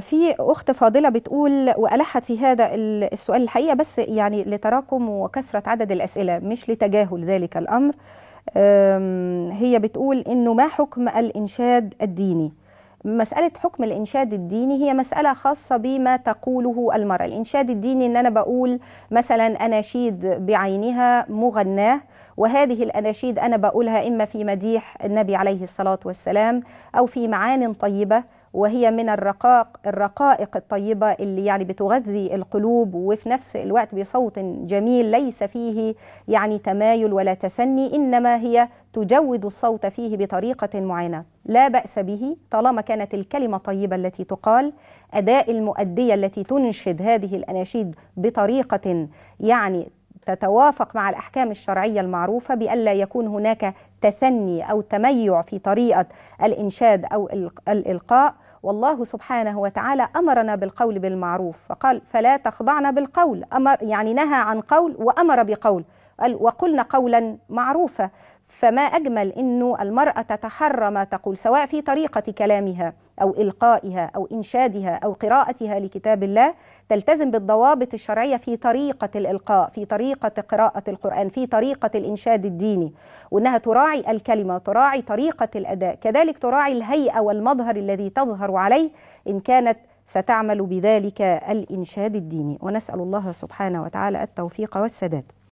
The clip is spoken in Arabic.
في اخت فاضله بتقول والحت في هذا السؤال الحقيقه بس يعني لتراكم وكثره عدد الاسئله مش لتجاهل ذلك الامر هي بتقول انه ما حكم الانشاد الديني مسألة حكم الإنشاد الديني هي مسألة خاصة بما تقوله المرأة الإنشاد الديني إن أنا بقول مثلا أناشيد بعينها مغناه وهذه الأناشيد أنا بقولها إما في مديح النبي عليه الصلاة والسلام أو في معان طيبة وهي من الرقاق الرقائق الطيبة اللي يعني بتغذي القلوب وفي نفس الوقت بصوت جميل ليس فيه يعني تمايل ولا تسني إنما هي تجود الصوت فيه بطريقة معينة لا بأس به طالما كانت الكلمة الطيبة التي تقال أداء المؤدية التي تنشد هذه الأناشيد بطريقة يعني تتوافق مع الأحكام الشرعية المعروفة بألا يكون هناك تثني أو تميع في طريقة الإنشاد أو الإلقاء والله سبحانه وتعالى أمرنا بالقول بالمعروف فقال فلا تخضعنا بالقول أمر يعني نهى عن قول وأمر بقول قال وقلنا قولا معروفا فما أجمل أنه المرأة تتحرى ما تقول سواء في طريقة كلامها أو إلقائها أو إنشادها أو قراءتها لكتاب الله تلتزم بالضوابط الشرعية في طريقة الإلقاء في طريقة قراءة القرآن في طريقة الإنشاد الديني وأنها تراعي الكلمة تراعي طريقة الأداء كذلك تراعي الهيئة والمظهر الذي تظهر عليه إن كانت ستعمل بذلك الإنشاد الديني ونسأل الله سبحانه وتعالى التوفيق والسداد